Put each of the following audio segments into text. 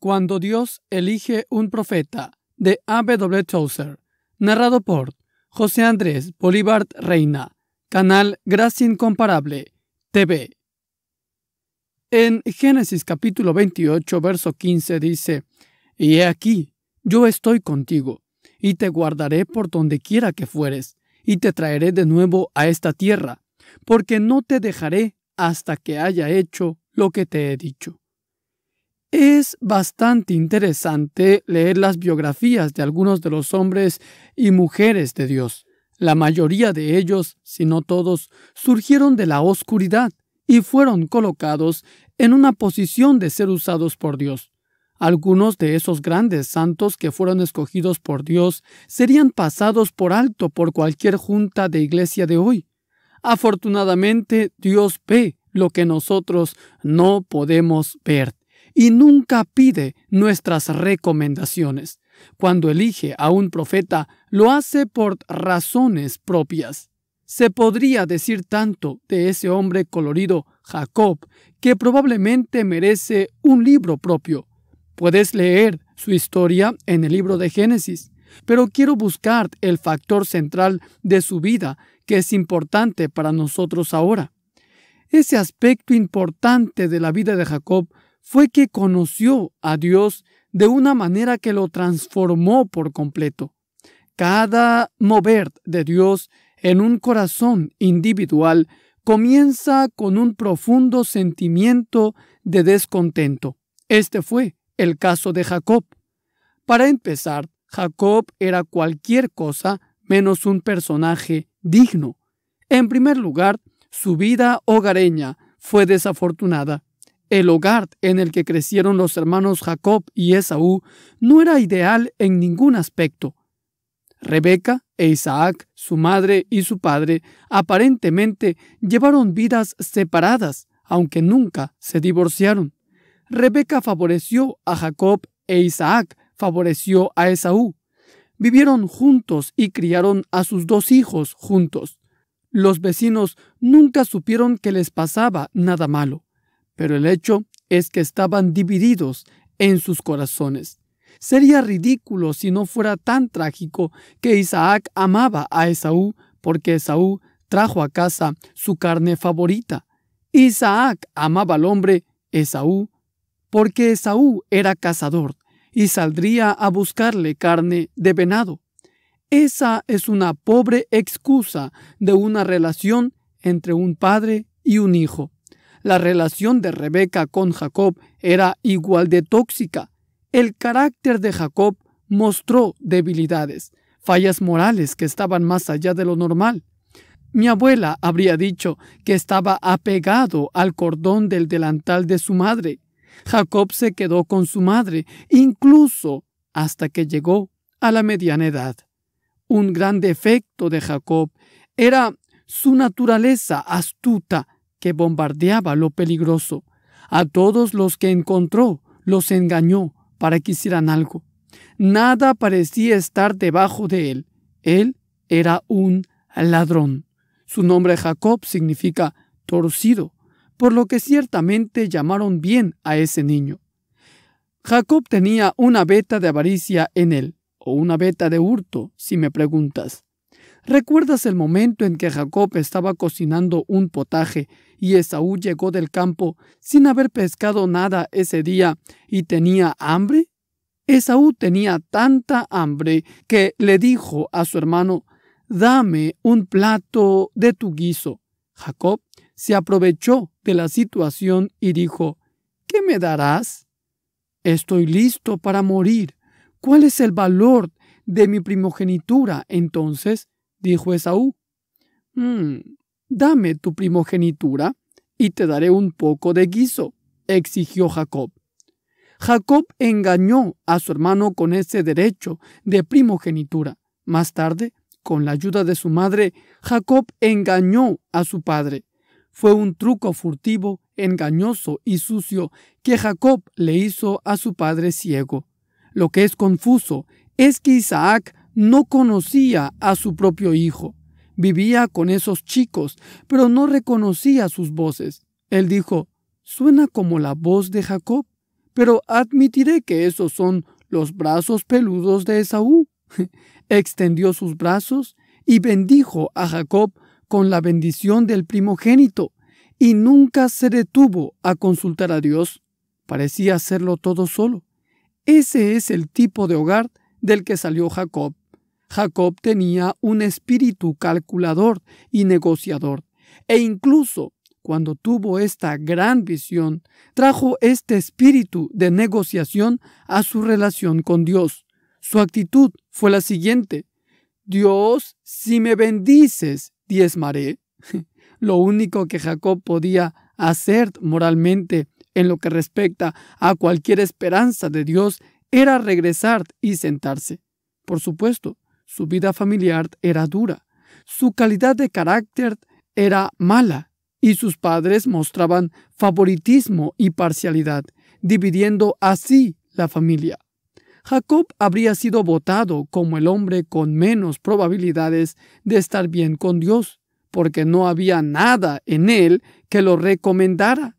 Cuando Dios elige un profeta de W. Chaucer, narrado por José Andrés Bolívar Reina, canal Gracia Incomparable, TV. En Génesis capítulo 28, verso 15 dice, Y he aquí, yo estoy contigo, y te guardaré por donde quiera que fueres, y te traeré de nuevo a esta tierra, porque no te dejaré hasta que haya hecho lo que te he dicho. Es bastante interesante leer las biografías de algunos de los hombres y mujeres de Dios. La mayoría de ellos, si no todos, surgieron de la oscuridad y fueron colocados en una posición de ser usados por Dios. Algunos de esos grandes santos que fueron escogidos por Dios serían pasados por alto por cualquier junta de iglesia de hoy. Afortunadamente, Dios ve lo que nosotros no podemos ver y nunca pide nuestras recomendaciones. Cuando elige a un profeta, lo hace por razones propias. Se podría decir tanto de ese hombre colorido, Jacob, que probablemente merece un libro propio. Puedes leer su historia en el libro de Génesis, pero quiero buscar el factor central de su vida que es importante para nosotros ahora. Ese aspecto importante de la vida de Jacob fue que conoció a Dios de una manera que lo transformó por completo. Cada mover de Dios en un corazón individual comienza con un profundo sentimiento de descontento. Este fue el caso de Jacob. Para empezar, Jacob era cualquier cosa menos un personaje digno. En primer lugar, su vida hogareña fue desafortunada. El hogar en el que crecieron los hermanos Jacob y Esaú no era ideal en ningún aspecto. Rebeca e Isaac, su madre y su padre, aparentemente llevaron vidas separadas, aunque nunca se divorciaron. Rebeca favoreció a Jacob e Isaac favoreció a Esaú. Vivieron juntos y criaron a sus dos hijos juntos. Los vecinos nunca supieron que les pasaba nada malo pero el hecho es que estaban divididos en sus corazones. Sería ridículo si no fuera tan trágico que Isaac amaba a Esaú porque Esaú trajo a casa su carne favorita. Isaac amaba al hombre Esaú porque Esaú era cazador y saldría a buscarle carne de venado. Esa es una pobre excusa de una relación entre un padre y un hijo. La relación de Rebeca con Jacob era igual de tóxica. El carácter de Jacob mostró debilidades, fallas morales que estaban más allá de lo normal. Mi abuela habría dicho que estaba apegado al cordón del delantal de su madre. Jacob se quedó con su madre, incluso hasta que llegó a la mediana edad. Un gran defecto de Jacob era su naturaleza astuta que bombardeaba lo peligroso. A todos los que encontró los engañó para que hicieran algo. Nada parecía estar debajo de él. Él era un ladrón. Su nombre Jacob significa torcido, por lo que ciertamente llamaron bien a ese niño. Jacob tenía una veta de avaricia en él, o una veta de hurto, si me preguntas. ¿Recuerdas el momento en que Jacob estaba cocinando un potaje y Esaú llegó del campo sin haber pescado nada ese día y tenía hambre? Esaú tenía tanta hambre que le dijo a su hermano, dame un plato de tu guiso. Jacob se aprovechó de la situación y dijo, ¿qué me darás? Estoy listo para morir. ¿Cuál es el valor de mi primogenitura entonces? dijo Esaú. Mm, dame tu primogenitura y te daré un poco de guiso, exigió Jacob. Jacob engañó a su hermano con ese derecho de primogenitura. Más tarde, con la ayuda de su madre, Jacob engañó a su padre. Fue un truco furtivo, engañoso y sucio que Jacob le hizo a su padre ciego. Lo que es confuso es que Isaac no conocía a su propio hijo. Vivía con esos chicos, pero no reconocía sus voces. Él dijo, suena como la voz de Jacob, pero admitiré que esos son los brazos peludos de Esaú. Extendió sus brazos y bendijo a Jacob con la bendición del primogénito, y nunca se detuvo a consultar a Dios. Parecía hacerlo todo solo. Ese es el tipo de hogar del que salió Jacob. Jacob tenía un espíritu calculador y negociador, e incluso cuando tuvo esta gran visión, trajo este espíritu de negociación a su relación con Dios. Su actitud fue la siguiente. Dios, si me bendices, diezmaré. Lo único que Jacob podía hacer moralmente en lo que respecta a cualquier esperanza de Dios era regresar y sentarse. Por supuesto, su vida familiar era dura, su calidad de carácter era mala y sus padres mostraban favoritismo y parcialidad, dividiendo así la familia. Jacob habría sido votado como el hombre con menos probabilidades de estar bien con Dios, porque no había nada en él que lo recomendara.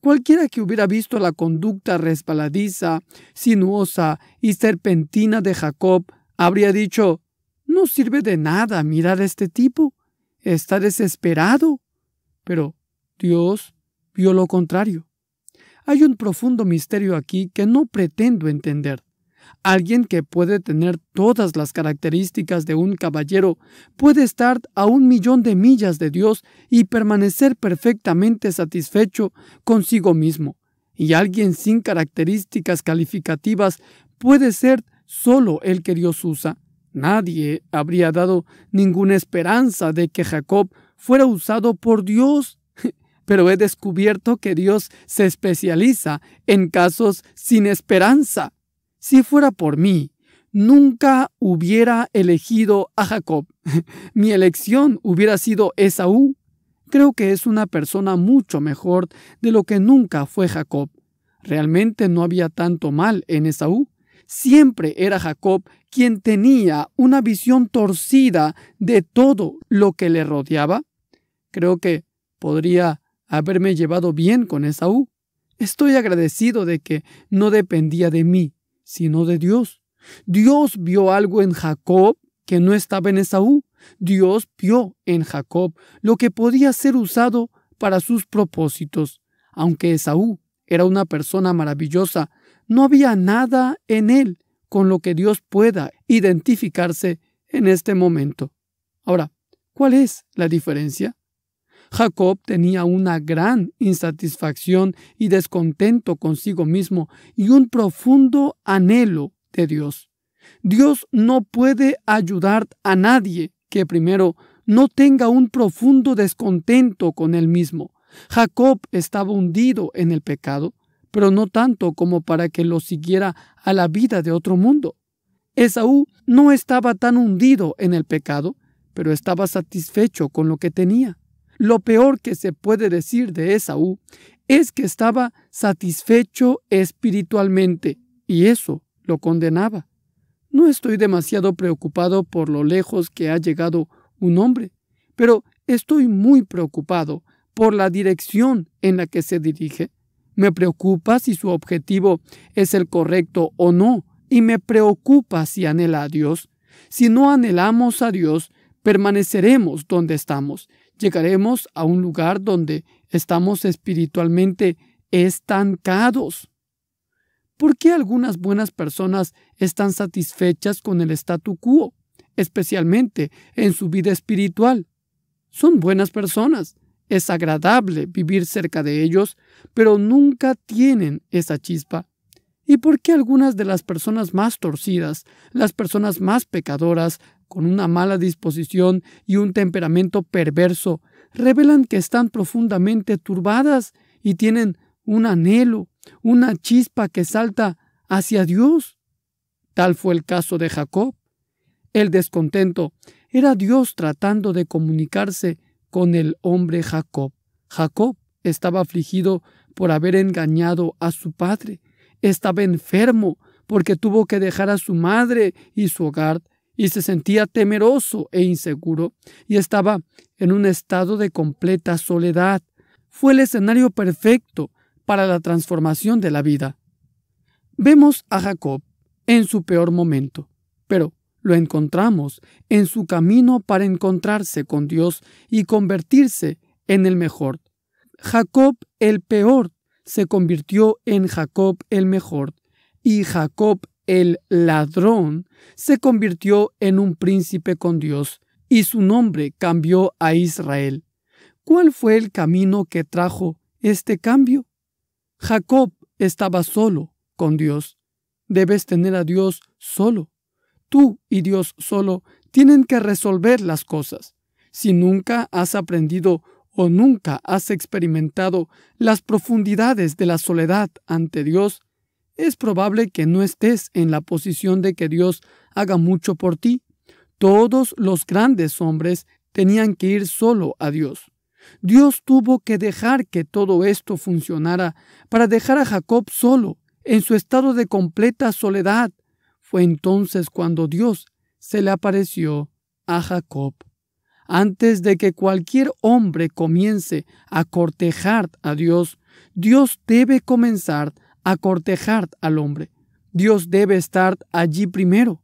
Cualquiera que hubiera visto la conducta resbaladiza, sinuosa y serpentina de Jacob habría dicho, no sirve de nada mirar a este tipo, está desesperado. Pero Dios vio lo contrario. Hay un profundo misterio aquí que no pretendo entender. Alguien que puede tener todas las características de un caballero puede estar a un millón de millas de Dios y permanecer perfectamente satisfecho consigo mismo. Y alguien sin características calificativas puede ser Solo que Dios usa. Nadie habría dado ninguna esperanza de que Jacob fuera usado por Dios, pero he descubierto que Dios se especializa en casos sin esperanza. Si fuera por mí, nunca hubiera elegido a Jacob. Mi elección hubiera sido Esaú. Creo que es una persona mucho mejor de lo que nunca fue Jacob. Realmente no había tanto mal en Esaú. Siempre era Jacob quien tenía una visión torcida de todo lo que le rodeaba. Creo que podría haberme llevado bien con Esaú. Estoy agradecido de que no dependía de mí, sino de Dios. Dios vio algo en Jacob que no estaba en Esaú. Dios vio en Jacob lo que podía ser usado para sus propósitos. Aunque Esaú era una persona maravillosa, no había nada en él con lo que Dios pueda identificarse en este momento. Ahora, ¿cuál es la diferencia? Jacob tenía una gran insatisfacción y descontento consigo mismo y un profundo anhelo de Dios. Dios no puede ayudar a nadie que primero no tenga un profundo descontento con él mismo. Jacob estaba hundido en el pecado, pero no tanto como para que lo siguiera a la vida de otro mundo. Esaú no estaba tan hundido en el pecado, pero estaba satisfecho con lo que tenía. Lo peor que se puede decir de Esaú es que estaba satisfecho espiritualmente, y eso lo condenaba. No estoy demasiado preocupado por lo lejos que ha llegado un hombre, pero estoy muy preocupado por la dirección en la que se dirige me preocupa si su objetivo es el correcto o no, y me preocupa si anhela a Dios. Si no anhelamos a Dios, permaneceremos donde estamos. Llegaremos a un lugar donde estamos espiritualmente estancados. ¿Por qué algunas buenas personas están satisfechas con el statu quo, especialmente en su vida espiritual? Son buenas personas, es agradable vivir cerca de ellos, pero nunca tienen esa chispa. ¿Y por qué algunas de las personas más torcidas, las personas más pecadoras, con una mala disposición y un temperamento perverso, revelan que están profundamente turbadas y tienen un anhelo, una chispa que salta hacia Dios? Tal fue el caso de Jacob. El descontento era Dios tratando de comunicarse con el hombre Jacob. Jacob estaba afligido por haber engañado a su padre, estaba enfermo porque tuvo que dejar a su madre y su hogar, y se sentía temeroso e inseguro, y estaba en un estado de completa soledad. Fue el escenario perfecto para la transformación de la vida. Vemos a Jacob en su peor momento, pero lo encontramos en su camino para encontrarse con Dios y convertirse en el mejor. Jacob el peor se convirtió en Jacob el mejor y Jacob el ladrón se convirtió en un príncipe con Dios y su nombre cambió a Israel. ¿Cuál fue el camino que trajo este cambio? Jacob estaba solo con Dios. Debes tener a Dios solo tú y Dios solo tienen que resolver las cosas. Si nunca has aprendido o nunca has experimentado las profundidades de la soledad ante Dios, es probable que no estés en la posición de que Dios haga mucho por ti. Todos los grandes hombres tenían que ir solo a Dios. Dios tuvo que dejar que todo esto funcionara para dejar a Jacob solo, en su estado de completa soledad, fue entonces cuando Dios se le apareció a Jacob. Antes de que cualquier hombre comience a cortejar a Dios, Dios debe comenzar a cortejar al hombre. Dios debe estar allí primero.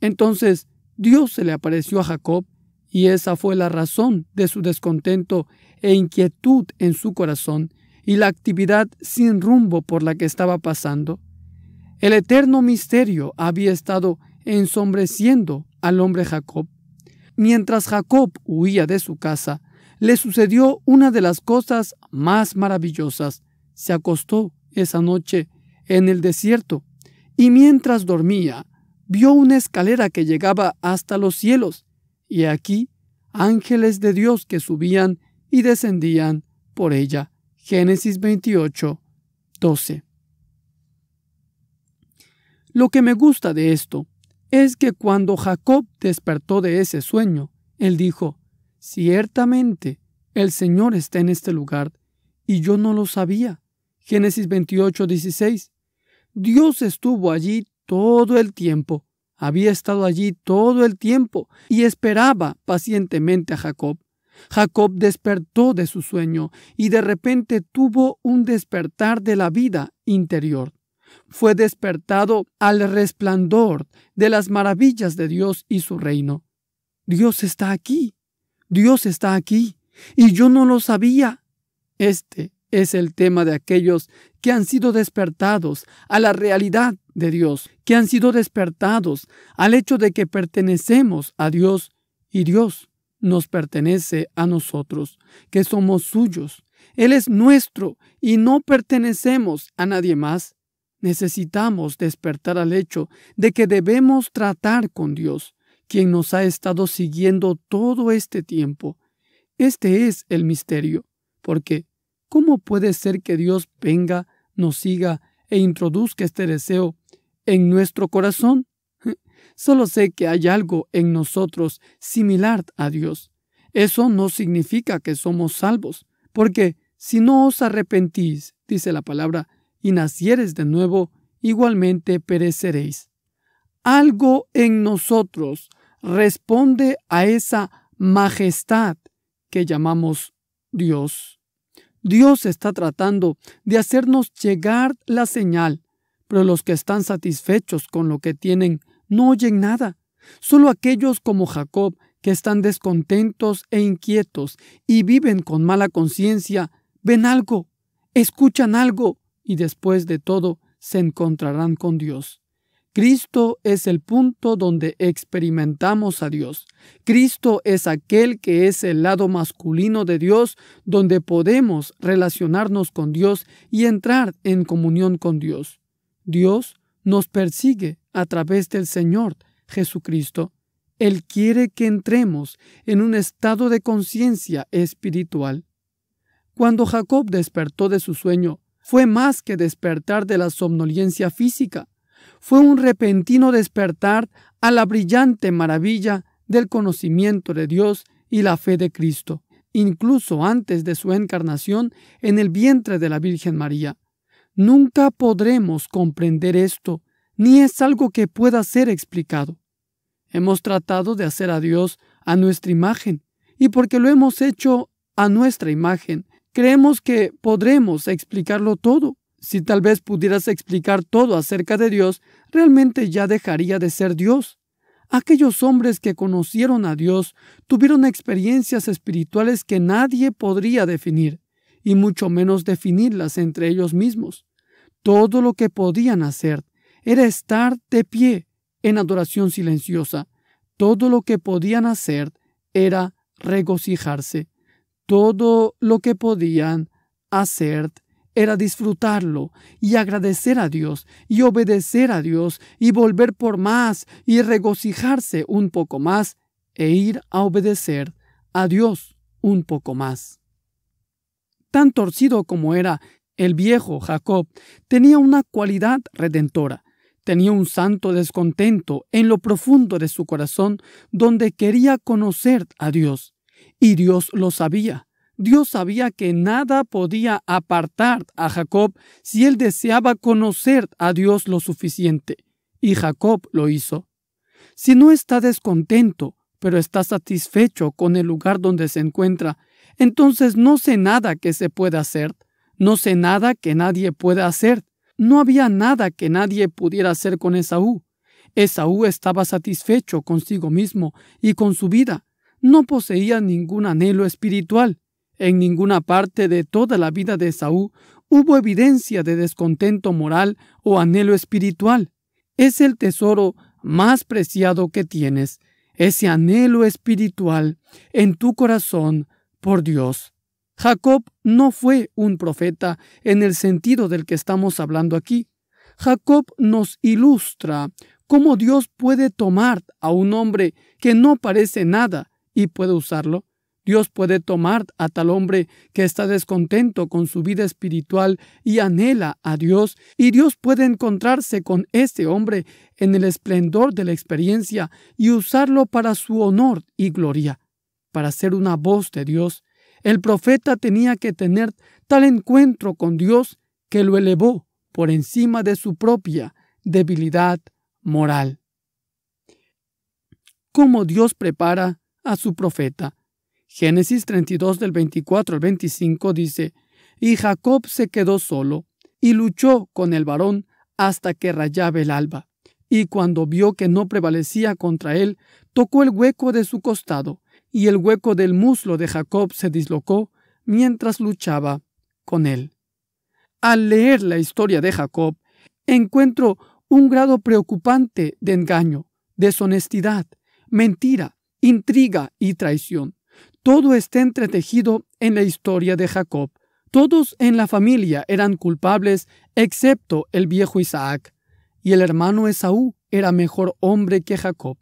Entonces, Dios se le apareció a Jacob y esa fue la razón de su descontento e inquietud en su corazón y la actividad sin rumbo por la que estaba pasando. El eterno misterio había estado ensombreciendo al hombre Jacob. Mientras Jacob huía de su casa, le sucedió una de las cosas más maravillosas. Se acostó esa noche en el desierto y mientras dormía vio una escalera que llegaba hasta los cielos y aquí ángeles de Dios que subían y descendían por ella. Génesis 28, 12. Lo que me gusta de esto es que cuando Jacob despertó de ese sueño, él dijo, Ciertamente, el Señor está en este lugar, y yo no lo sabía. Génesis 28, 16. Dios estuvo allí todo el tiempo, había estado allí todo el tiempo, y esperaba pacientemente a Jacob. Jacob despertó de su sueño, y de repente tuvo un despertar de la vida interior fue despertado al resplandor de las maravillas de Dios y su reino. Dios está aquí, Dios está aquí, y yo no lo sabía. Este es el tema de aquellos que han sido despertados a la realidad de Dios, que han sido despertados al hecho de que pertenecemos a Dios y Dios nos pertenece a nosotros, que somos suyos. Él es nuestro y no pertenecemos a nadie más necesitamos despertar al hecho de que debemos tratar con Dios, quien nos ha estado siguiendo todo este tiempo. Este es el misterio, porque ¿cómo puede ser que Dios venga, nos siga e introduzca este deseo en nuestro corazón? Solo sé que hay algo en nosotros similar a Dios. Eso no significa que somos salvos, porque si no os arrepentís, dice la palabra, y nacieres de nuevo, igualmente pereceréis. Algo en nosotros responde a esa majestad que llamamos Dios. Dios está tratando de hacernos llegar la señal, pero los que están satisfechos con lo que tienen no oyen nada. Solo aquellos como Jacob que están descontentos e inquietos y viven con mala conciencia, ven algo, escuchan algo, y después de todo se encontrarán con Dios. Cristo es el punto donde experimentamos a Dios. Cristo es aquel que es el lado masculino de Dios, donde podemos relacionarnos con Dios y entrar en comunión con Dios. Dios nos persigue a través del Señor Jesucristo. Él quiere que entremos en un estado de conciencia espiritual. Cuando Jacob despertó de su sueño, fue más que despertar de la somnolencia física, fue un repentino despertar a la brillante maravilla del conocimiento de Dios y la fe de Cristo, incluso antes de su encarnación en el vientre de la Virgen María. Nunca podremos comprender esto, ni es algo que pueda ser explicado. Hemos tratado de hacer a Dios a nuestra imagen, y porque lo hemos hecho a nuestra imagen, Creemos que podremos explicarlo todo. Si tal vez pudieras explicar todo acerca de Dios, realmente ya dejaría de ser Dios. Aquellos hombres que conocieron a Dios tuvieron experiencias espirituales que nadie podría definir, y mucho menos definirlas entre ellos mismos. Todo lo que podían hacer era estar de pie en adoración silenciosa. Todo lo que podían hacer era regocijarse. Todo lo que podían hacer era disfrutarlo y agradecer a Dios y obedecer a Dios y volver por más y regocijarse un poco más e ir a obedecer a Dios un poco más. Tan torcido como era el viejo Jacob, tenía una cualidad redentora. Tenía un santo descontento en lo profundo de su corazón donde quería conocer a Dios. Y Dios lo sabía. Dios sabía que nada podía apartar a Jacob si él deseaba conocer a Dios lo suficiente. Y Jacob lo hizo. Si no está descontento, pero está satisfecho con el lugar donde se encuentra, entonces no sé nada que se pueda hacer, no sé nada que nadie pueda hacer, no había nada que nadie pudiera hacer con Esaú. Esaú estaba satisfecho consigo mismo y con su vida, no poseía ningún anhelo espiritual. En ninguna parte de toda la vida de Saúl hubo evidencia de descontento moral o anhelo espiritual. Es el tesoro más preciado que tienes, ese anhelo espiritual en tu corazón por Dios. Jacob no fue un profeta en el sentido del que estamos hablando aquí. Jacob nos ilustra cómo Dios puede tomar a un hombre que no parece nada y puede usarlo. Dios puede tomar a tal hombre que está descontento con su vida espiritual y anhela a Dios, y Dios puede encontrarse con este hombre en el esplendor de la experiencia y usarlo para su honor y gloria, para ser una voz de Dios. El profeta tenía que tener tal encuentro con Dios que lo elevó por encima de su propia debilidad moral. ¿Cómo Dios prepara a su profeta. Génesis 32 del 24 al 25 dice, Y Jacob se quedó solo, y luchó con el varón hasta que rayaba el alba, y cuando vio que no prevalecía contra él, tocó el hueco de su costado, y el hueco del muslo de Jacob se dislocó mientras luchaba con él. Al leer la historia de Jacob, encuentro un grado preocupante de engaño, deshonestidad, mentira, intriga y traición. Todo está entretejido en la historia de Jacob. Todos en la familia eran culpables excepto el viejo Isaac, y el hermano Esaú era mejor hombre que Jacob.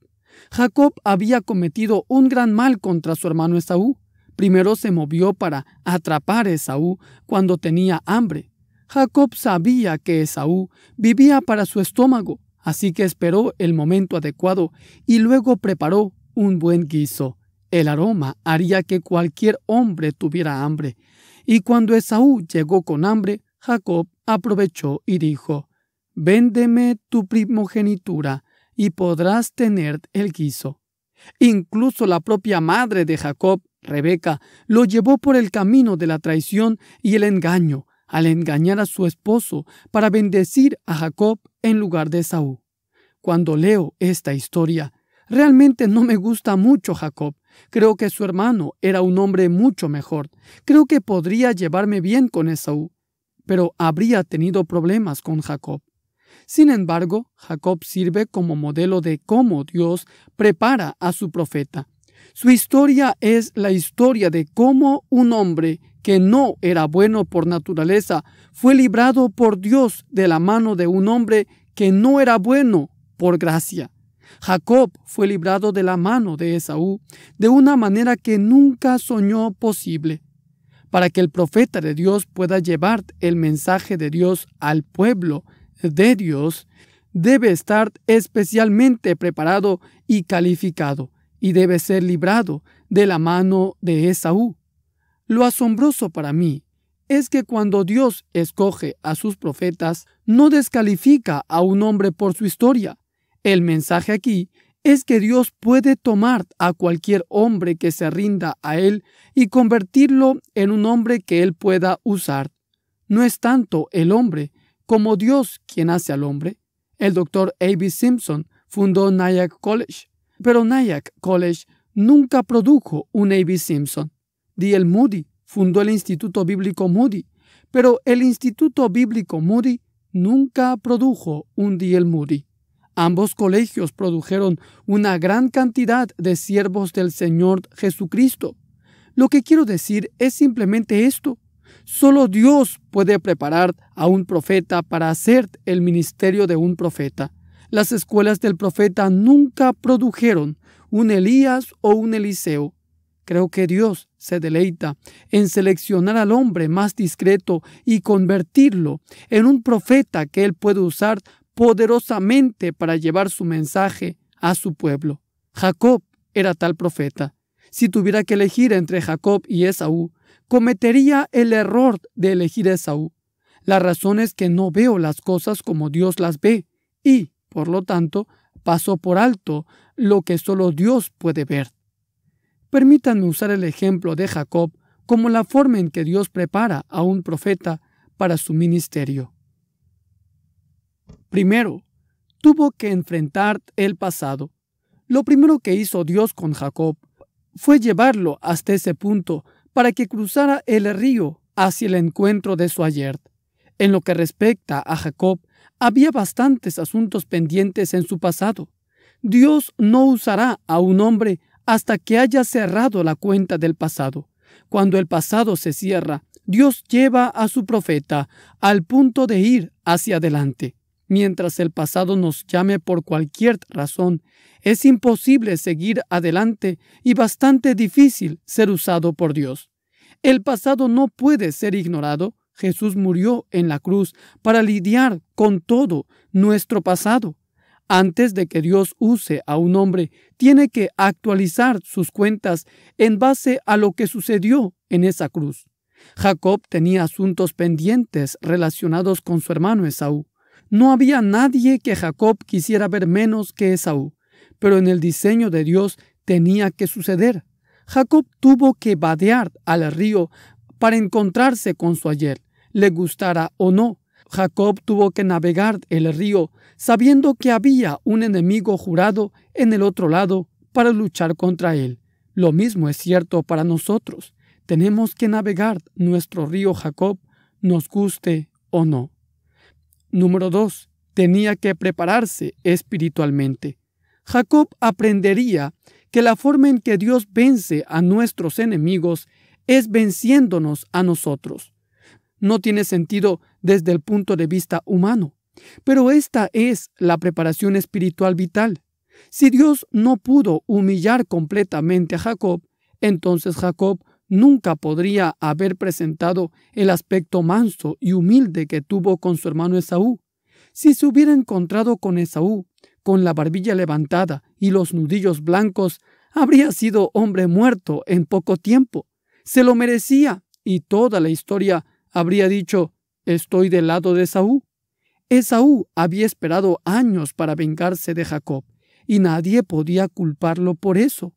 Jacob había cometido un gran mal contra su hermano Esaú. Primero se movió para atrapar a Esaú cuando tenía hambre. Jacob sabía que Esaú vivía para su estómago, así que esperó el momento adecuado y luego preparó un buen guiso. El aroma haría que cualquier hombre tuviera hambre. Y cuando Esaú llegó con hambre, Jacob aprovechó y dijo, Véndeme tu primogenitura y podrás tener el guiso. Incluso la propia madre de Jacob, Rebeca, lo llevó por el camino de la traición y el engaño, al engañar a su esposo para bendecir a Jacob en lugar de Esaú. Cuando leo esta historia, Realmente no me gusta mucho Jacob. Creo que su hermano era un hombre mucho mejor. Creo que podría llevarme bien con Esaú, pero habría tenido problemas con Jacob. Sin embargo, Jacob sirve como modelo de cómo Dios prepara a su profeta. Su historia es la historia de cómo un hombre que no era bueno por naturaleza fue librado por Dios de la mano de un hombre que no era bueno por gracia. Jacob fue librado de la mano de Esaú de una manera que nunca soñó posible. Para que el profeta de Dios pueda llevar el mensaje de Dios al pueblo de Dios, debe estar especialmente preparado y calificado, y debe ser librado de la mano de Esaú. Lo asombroso para mí es que cuando Dios escoge a sus profetas, no descalifica a un hombre por su historia, el mensaje aquí es que Dios puede tomar a cualquier hombre que se rinda a Él y convertirlo en un hombre que Él pueda usar. No es tanto el hombre como Dios quien hace al hombre. El doctor A.B. Simpson fundó Nyack College, pero Nyack College nunca produjo un A.B. Simpson. D.L. Moody fundó el Instituto Bíblico Moody, pero el Instituto Bíblico Moody nunca produjo un D.L. Moody. Ambos colegios produjeron una gran cantidad de siervos del Señor Jesucristo. Lo que quiero decir es simplemente esto. Solo Dios puede preparar a un profeta para hacer el ministerio de un profeta. Las escuelas del profeta nunca produjeron un Elías o un Eliseo. Creo que Dios se deleita en seleccionar al hombre más discreto y convertirlo en un profeta que él puede usar poderosamente para llevar su mensaje a su pueblo. Jacob era tal profeta. Si tuviera que elegir entre Jacob y Esaú, cometería el error de elegir Esaú. La razón es que no veo las cosas como Dios las ve y, por lo tanto, paso por alto lo que solo Dios puede ver. Permítanme usar el ejemplo de Jacob como la forma en que Dios prepara a un profeta para su ministerio. Primero, tuvo que enfrentar el pasado. Lo primero que hizo Dios con Jacob fue llevarlo hasta ese punto para que cruzara el río hacia el encuentro de su ayer. En lo que respecta a Jacob, había bastantes asuntos pendientes en su pasado. Dios no usará a un hombre hasta que haya cerrado la cuenta del pasado. Cuando el pasado se cierra, Dios lleva a su profeta al punto de ir hacia adelante mientras el pasado nos llame por cualquier razón, es imposible seguir adelante y bastante difícil ser usado por Dios. El pasado no puede ser ignorado. Jesús murió en la cruz para lidiar con todo nuestro pasado. Antes de que Dios use a un hombre, tiene que actualizar sus cuentas en base a lo que sucedió en esa cruz. Jacob tenía asuntos pendientes relacionados con su hermano Esaú. No había nadie que Jacob quisiera ver menos que Esaú, pero en el diseño de Dios tenía que suceder. Jacob tuvo que vadear al río para encontrarse con su ayer, le gustara o no. Jacob tuvo que navegar el río sabiendo que había un enemigo jurado en el otro lado para luchar contra él. Lo mismo es cierto para nosotros. Tenemos que navegar nuestro río Jacob, nos guste o no. Número 2. Tenía que prepararse espiritualmente. Jacob aprendería que la forma en que Dios vence a nuestros enemigos es venciéndonos a nosotros. No tiene sentido desde el punto de vista humano, pero esta es la preparación espiritual vital. Si Dios no pudo humillar completamente a Jacob, entonces Jacob nunca podría haber presentado el aspecto manso y humilde que tuvo con su hermano Esaú. Si se hubiera encontrado con Esaú, con la barbilla levantada y los nudillos blancos, habría sido hombre muerto en poco tiempo. Se lo merecía y toda la historia habría dicho, estoy del lado de Esaú. Esaú había esperado años para vengarse de Jacob, y nadie podía culparlo por eso.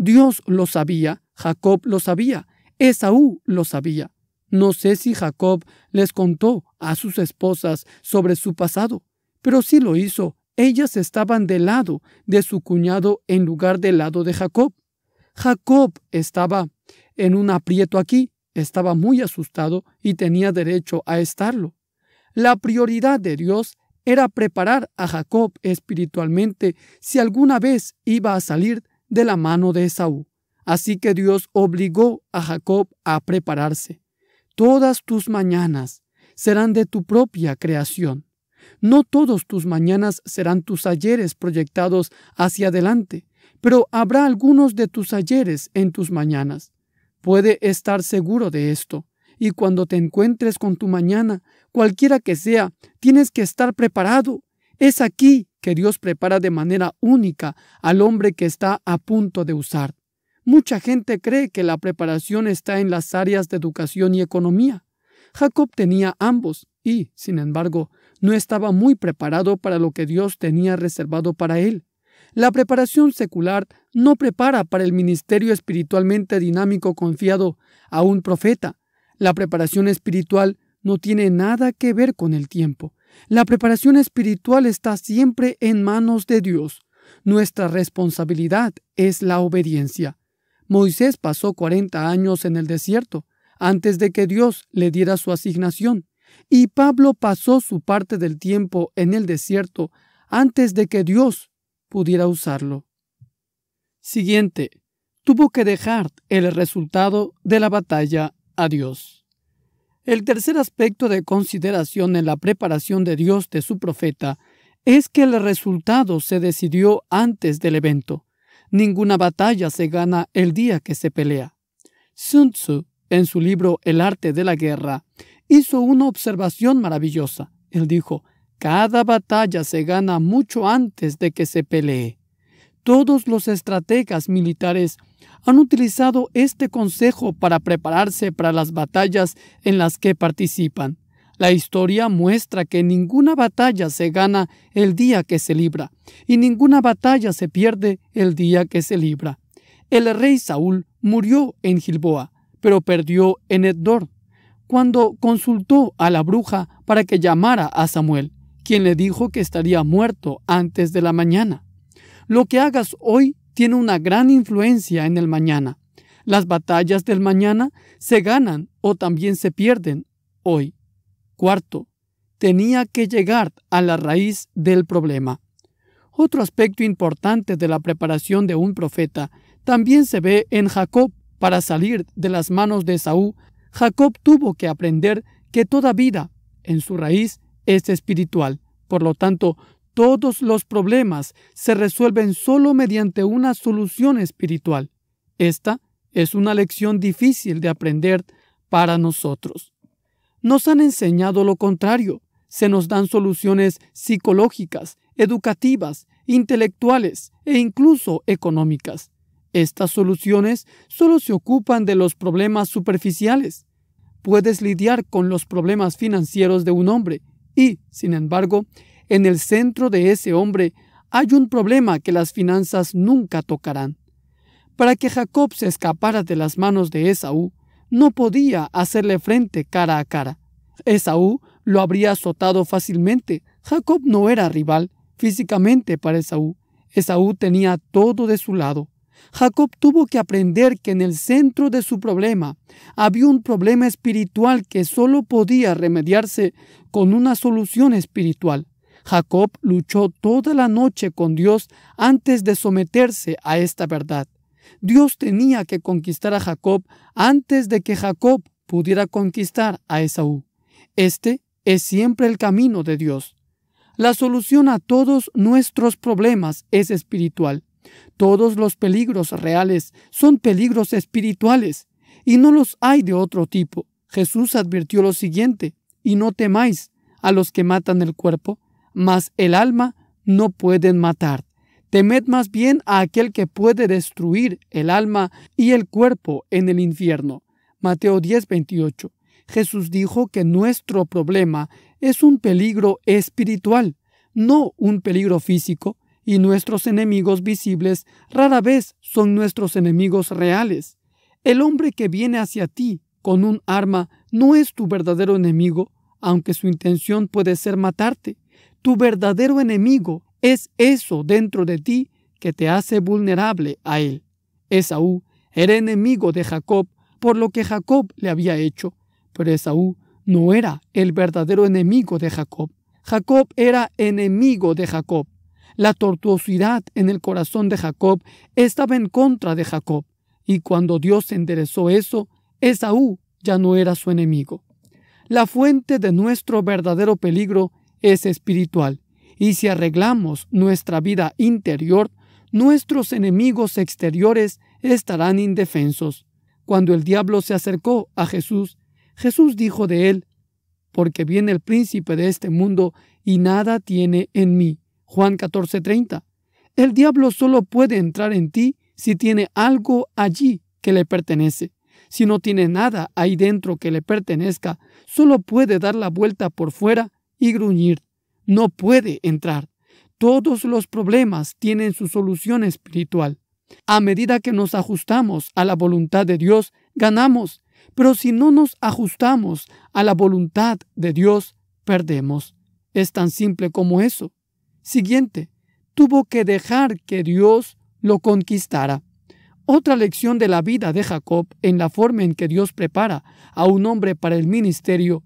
Dios lo sabía, Jacob lo sabía, Esaú lo sabía. No sé si Jacob les contó a sus esposas sobre su pasado, pero sí lo hizo. Ellas estaban del lado de su cuñado en lugar del lado de Jacob. Jacob estaba en un aprieto aquí, estaba muy asustado y tenía derecho a estarlo. La prioridad de Dios era preparar a Jacob espiritualmente si alguna vez iba a salir de la mano de Esaú. Así que Dios obligó a Jacob a prepararse. Todas tus mañanas serán de tu propia creación. No todos tus mañanas serán tus ayeres proyectados hacia adelante, pero habrá algunos de tus ayeres en tus mañanas. Puede estar seguro de esto, y cuando te encuentres con tu mañana, cualquiera que sea, tienes que estar preparado. Es aquí, que Dios prepara de manera única al hombre que está a punto de usar. Mucha gente cree que la preparación está en las áreas de educación y economía. Jacob tenía ambos y, sin embargo, no estaba muy preparado para lo que Dios tenía reservado para él. La preparación secular no prepara para el ministerio espiritualmente dinámico confiado a un profeta. La preparación espiritual no tiene nada que ver con el tiempo. La preparación espiritual está siempre en manos de Dios. Nuestra responsabilidad es la obediencia. Moisés pasó 40 años en el desierto antes de que Dios le diera su asignación, y Pablo pasó su parte del tiempo en el desierto antes de que Dios pudiera usarlo. Siguiente. Tuvo que dejar el resultado de la batalla a Dios. El tercer aspecto de consideración en la preparación de Dios de su profeta es que el resultado se decidió antes del evento. Ninguna batalla se gana el día que se pelea. Sun Tzu, en su libro El arte de la guerra, hizo una observación maravillosa. Él dijo, cada batalla se gana mucho antes de que se pelee. Todos los estrategas militares han utilizado este consejo para prepararse para las batallas en las que participan. La historia muestra que ninguna batalla se gana el día que se libra, y ninguna batalla se pierde el día que se libra. El rey Saúl murió en Gilboa, pero perdió en Eddor, cuando consultó a la bruja para que llamara a Samuel, quien le dijo que estaría muerto antes de la mañana. Lo que hagas hoy tiene una gran influencia en el mañana. Las batallas del mañana se ganan o también se pierden hoy. Cuarto, tenía que llegar a la raíz del problema. Otro aspecto importante de la preparación de un profeta también se ve en Jacob. Para salir de las manos de Saúl, Jacob tuvo que aprender que toda vida, en su raíz, es espiritual. Por lo tanto, todos los problemas se resuelven solo mediante una solución espiritual. Esta es una lección difícil de aprender para nosotros. Nos han enseñado lo contrario. Se nos dan soluciones psicológicas, educativas, intelectuales e incluso económicas. Estas soluciones solo se ocupan de los problemas superficiales. Puedes lidiar con los problemas financieros de un hombre y, sin embargo, en el centro de ese hombre hay un problema que las finanzas nunca tocarán. Para que Jacob se escapara de las manos de Esaú, no podía hacerle frente cara a cara. Esaú lo habría azotado fácilmente. Jacob no era rival físicamente para Esaú. Esaú tenía todo de su lado. Jacob tuvo que aprender que en el centro de su problema había un problema espiritual que solo podía remediarse con una solución espiritual. Jacob luchó toda la noche con Dios antes de someterse a esta verdad. Dios tenía que conquistar a Jacob antes de que Jacob pudiera conquistar a Esaú. Este es siempre el camino de Dios. La solución a todos nuestros problemas es espiritual. Todos los peligros reales son peligros espirituales y no los hay de otro tipo. Jesús advirtió lo siguiente, y no temáis a los que matan el cuerpo, mas el alma no pueden matar. Temed más bien a aquel que puede destruir el alma y el cuerpo en el infierno. Mateo 10, Jesús dijo que nuestro problema es un peligro espiritual, no un peligro físico, y nuestros enemigos visibles rara vez son nuestros enemigos reales. El hombre que viene hacia ti con un arma no es tu verdadero enemigo, aunque su intención puede ser matarte. Tu verdadero enemigo es eso dentro de ti que te hace vulnerable a él. Esaú era enemigo de Jacob por lo que Jacob le había hecho, pero Esaú no era el verdadero enemigo de Jacob. Jacob era enemigo de Jacob. La tortuosidad en el corazón de Jacob estaba en contra de Jacob, y cuando Dios enderezó eso, Esaú ya no era su enemigo. La fuente de nuestro verdadero peligro es espiritual y si arreglamos nuestra vida interior, nuestros enemigos exteriores estarán indefensos. Cuando el diablo se acercó a Jesús, Jesús dijo de él, porque viene el príncipe de este mundo y nada tiene en mí. Juan 14:30. El diablo solo puede entrar en ti si tiene algo allí que le pertenece. Si no tiene nada ahí dentro que le pertenezca, solo puede dar la vuelta por fuera y gruñir. No puede entrar. Todos los problemas tienen su solución espiritual. A medida que nos ajustamos a la voluntad de Dios, ganamos, pero si no nos ajustamos a la voluntad de Dios, perdemos. Es tan simple como eso. Siguiente, tuvo que dejar que Dios lo conquistara. Otra lección de la vida de Jacob en la forma en que Dios prepara a un hombre para el ministerio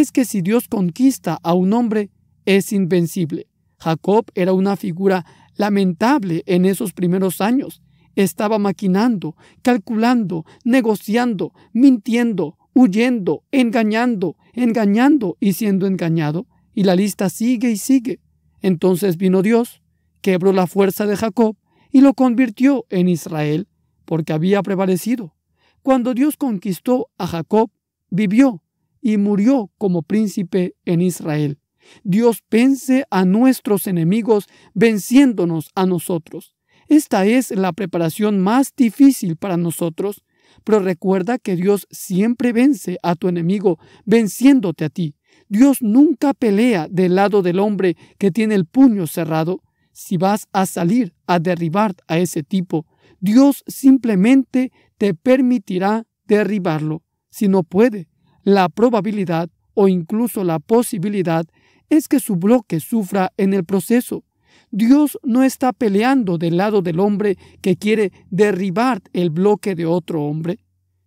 es que si Dios conquista a un hombre, es invencible. Jacob era una figura lamentable en esos primeros años. Estaba maquinando, calculando, negociando, mintiendo, huyendo, engañando, engañando y siendo engañado. Y la lista sigue y sigue. Entonces vino Dios, quebró la fuerza de Jacob y lo convirtió en Israel, porque había prevalecido. Cuando Dios conquistó a Jacob, vivió y murió como príncipe en Israel. Dios vence a nuestros enemigos venciéndonos a nosotros. Esta es la preparación más difícil para nosotros, pero recuerda que Dios siempre vence a tu enemigo venciéndote a ti. Dios nunca pelea del lado del hombre que tiene el puño cerrado. Si vas a salir a derribar a ese tipo, Dios simplemente te permitirá derribarlo. Si no puede, la probabilidad o incluso la posibilidad es que su bloque sufra en el proceso. Dios no está peleando del lado del hombre que quiere derribar el bloque de otro hombre.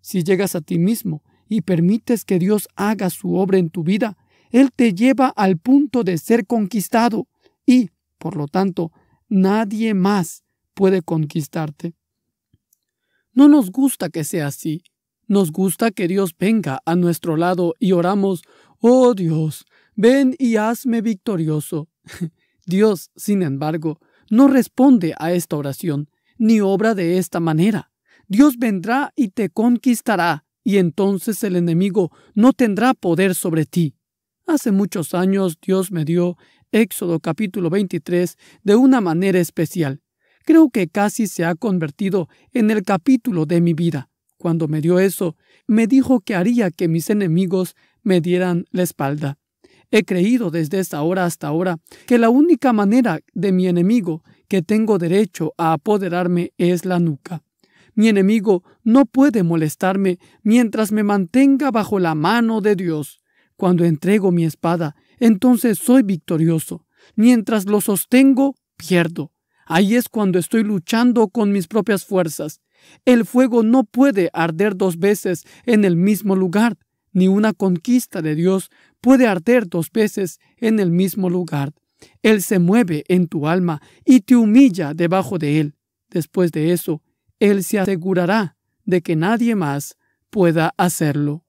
Si llegas a ti mismo y permites que Dios haga su obra en tu vida, Él te lleva al punto de ser conquistado y, por lo tanto, nadie más puede conquistarte. No nos gusta que sea así, nos gusta que Dios venga a nuestro lado y oramos, oh Dios, ven y hazme victorioso. Dios, sin embargo, no responde a esta oración, ni obra de esta manera. Dios vendrá y te conquistará, y entonces el enemigo no tendrá poder sobre ti. Hace muchos años Dios me dio Éxodo capítulo 23 de una manera especial. Creo que casi se ha convertido en el capítulo de mi vida. Cuando me dio eso, me dijo que haría que mis enemigos me dieran la espalda. He creído desde esa hora hasta ahora que la única manera de mi enemigo que tengo derecho a apoderarme es la nuca. Mi enemigo no puede molestarme mientras me mantenga bajo la mano de Dios. Cuando entrego mi espada, entonces soy victorioso. Mientras lo sostengo, pierdo. Ahí es cuando estoy luchando con mis propias fuerzas. El fuego no puede arder dos veces en el mismo lugar, ni una conquista de Dios puede arder dos veces en el mismo lugar. Él se mueve en tu alma y te humilla debajo de Él. Después de eso, Él se asegurará de que nadie más pueda hacerlo.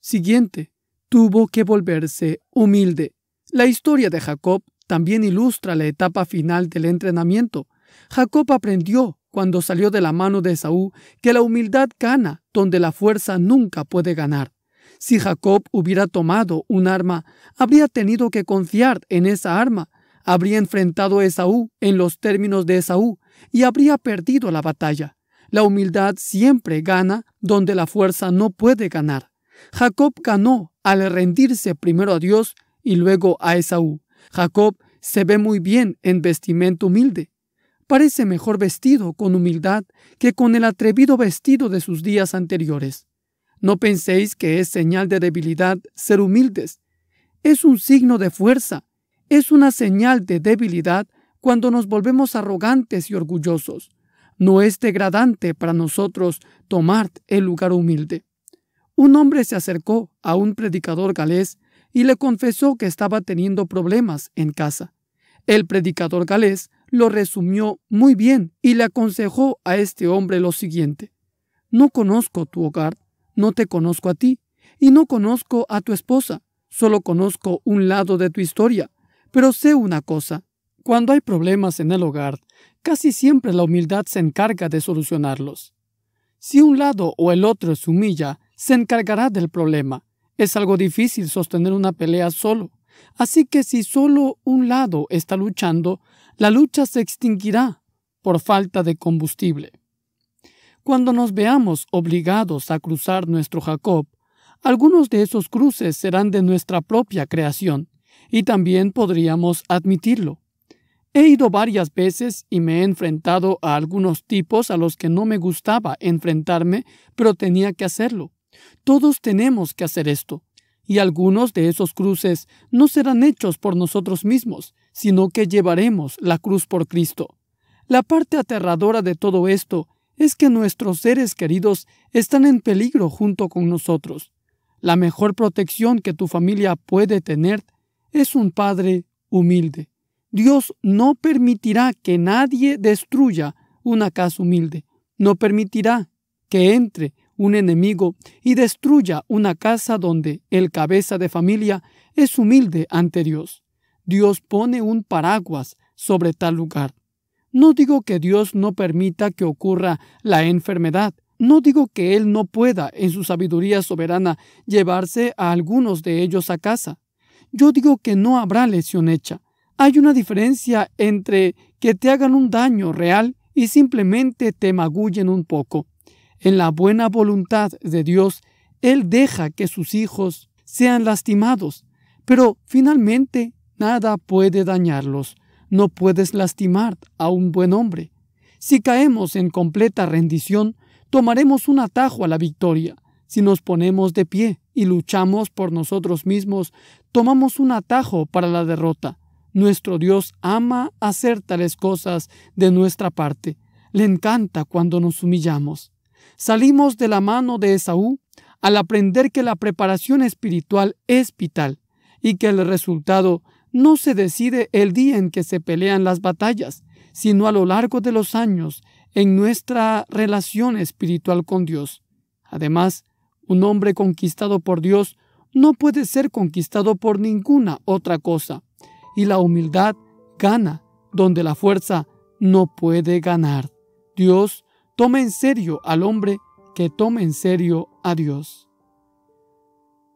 Siguiente, tuvo que volverse humilde. La historia de Jacob también ilustra la etapa final del entrenamiento. Jacob aprendió cuando salió de la mano de Esaú que la humildad gana donde la fuerza nunca puede ganar. Si Jacob hubiera tomado un arma, habría tenido que confiar en esa arma, habría enfrentado a Esaú en los términos de Esaú y habría perdido la batalla. La humildad siempre gana donde la fuerza no puede ganar. Jacob ganó al rendirse primero a Dios y luego a Esaú. Jacob se ve muy bien en vestimenta humilde, parece mejor vestido con humildad que con el atrevido vestido de sus días anteriores. No penséis que es señal de debilidad ser humildes. Es un signo de fuerza, es una señal de debilidad cuando nos volvemos arrogantes y orgullosos. No es degradante para nosotros tomar el lugar humilde. Un hombre se acercó a un predicador galés y le confesó que estaba teniendo problemas en casa. El predicador galés lo resumió muy bien y le aconsejó a este hombre lo siguiente. No conozco tu hogar, no te conozco a ti, y no conozco a tu esposa, solo conozco un lado de tu historia, pero sé una cosa. Cuando hay problemas en el hogar, casi siempre la humildad se encarga de solucionarlos. Si un lado o el otro se humilla, se encargará del problema. Es algo difícil sostener una pelea solo. Así que si solo un lado está luchando, la lucha se extinguirá por falta de combustible. Cuando nos veamos obligados a cruzar nuestro Jacob, algunos de esos cruces serán de nuestra propia creación, y también podríamos admitirlo. He ido varias veces y me he enfrentado a algunos tipos a los que no me gustaba enfrentarme, pero tenía que hacerlo. Todos tenemos que hacer esto y algunos de esos cruces no serán hechos por nosotros mismos, sino que llevaremos la cruz por Cristo. La parte aterradora de todo esto es que nuestros seres queridos están en peligro junto con nosotros. La mejor protección que tu familia puede tener es un padre humilde. Dios no permitirá que nadie destruya una casa humilde. No permitirá que entre un enemigo y destruya una casa donde el cabeza de familia es humilde ante Dios. Dios pone un paraguas sobre tal lugar. No digo que Dios no permita que ocurra la enfermedad, no digo que Él no pueda, en su sabiduría soberana, llevarse a algunos de ellos a casa. Yo digo que no habrá lesión hecha. Hay una diferencia entre que te hagan un daño real y simplemente te magullen un poco. En la buena voluntad de Dios, Él deja que sus hijos sean lastimados, pero finalmente nada puede dañarlos. No puedes lastimar a un buen hombre. Si caemos en completa rendición, tomaremos un atajo a la victoria. Si nos ponemos de pie y luchamos por nosotros mismos, tomamos un atajo para la derrota. Nuestro Dios ama hacer tales cosas de nuestra parte. Le encanta cuando nos humillamos. Salimos de la mano de Esaú al aprender que la preparación espiritual es vital y que el resultado no se decide el día en que se pelean las batallas, sino a lo largo de los años en nuestra relación espiritual con Dios. Además, un hombre conquistado por Dios no puede ser conquistado por ninguna otra cosa, y la humildad gana donde la fuerza no puede ganar. Dios toma en serio al hombre que tome en serio a Dios.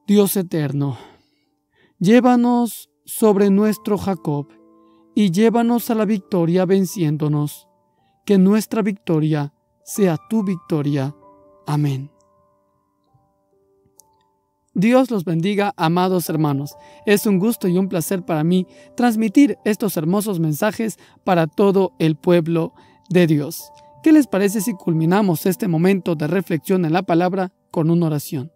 Dios eterno, llévanos sobre nuestro Jacob y llévanos a la victoria venciéndonos. Que nuestra victoria sea tu victoria. Amén. Dios los bendiga, amados hermanos. Es un gusto y un placer para mí transmitir estos hermosos mensajes para todo el pueblo de Dios. ¿Qué les parece si culminamos este momento de reflexión en la palabra con una oración?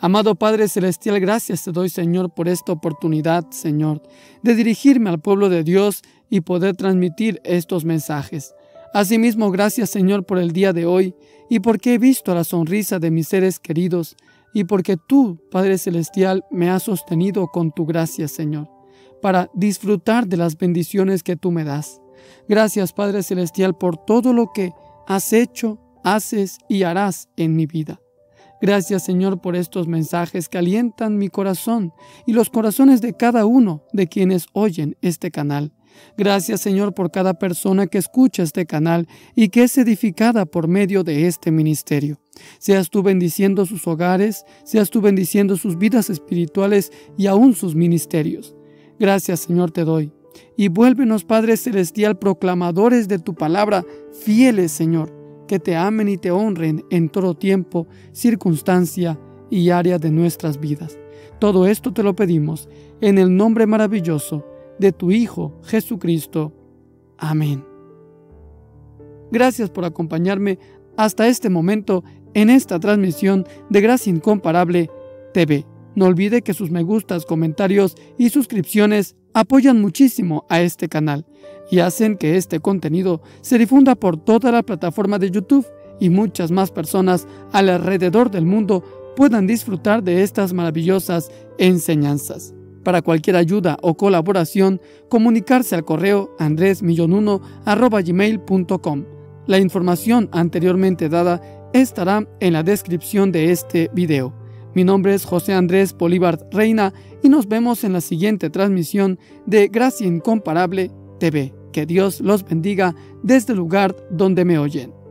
Amado Padre Celestial, gracias te doy Señor por esta oportunidad, Señor, de dirigirme al pueblo de Dios y poder transmitir estos mensajes. Asimismo, gracias Señor por el día de hoy y porque he visto la sonrisa de mis seres queridos y porque tú, Padre Celestial, me has sostenido con tu gracia, Señor, para disfrutar de las bendiciones que tú me das. Gracias Padre Celestial por todo lo que has hecho, haces y harás en mi vida. Gracias Señor por estos mensajes que alientan mi corazón y los corazones de cada uno de quienes oyen este canal. Gracias Señor por cada persona que escucha este canal y que es edificada por medio de este ministerio. Seas tú bendiciendo sus hogares, seas tú bendiciendo sus vidas espirituales y aún sus ministerios. Gracias Señor te doy y vuélvenos, Padre Celestial, proclamadores de tu palabra, fieles, Señor, que te amen y te honren en todo tiempo, circunstancia y área de nuestras vidas. Todo esto te lo pedimos en el nombre maravilloso de tu Hijo Jesucristo. Amén. Gracias por acompañarme hasta este momento en esta transmisión de Gracia Incomparable TV. No olvide que sus me gustas, comentarios y suscripciones apoyan muchísimo a este canal y hacen que este contenido se difunda por toda la plataforma de YouTube y muchas más personas alrededor del mundo puedan disfrutar de estas maravillosas enseñanzas. Para cualquier ayuda o colaboración, comunicarse al correo andresmillon La información anteriormente dada estará en la descripción de este video. Mi nombre es José Andrés Bolívar Reina y nos vemos en la siguiente transmisión de Gracia Incomparable TV. Que Dios los bendiga desde el lugar donde me oyen.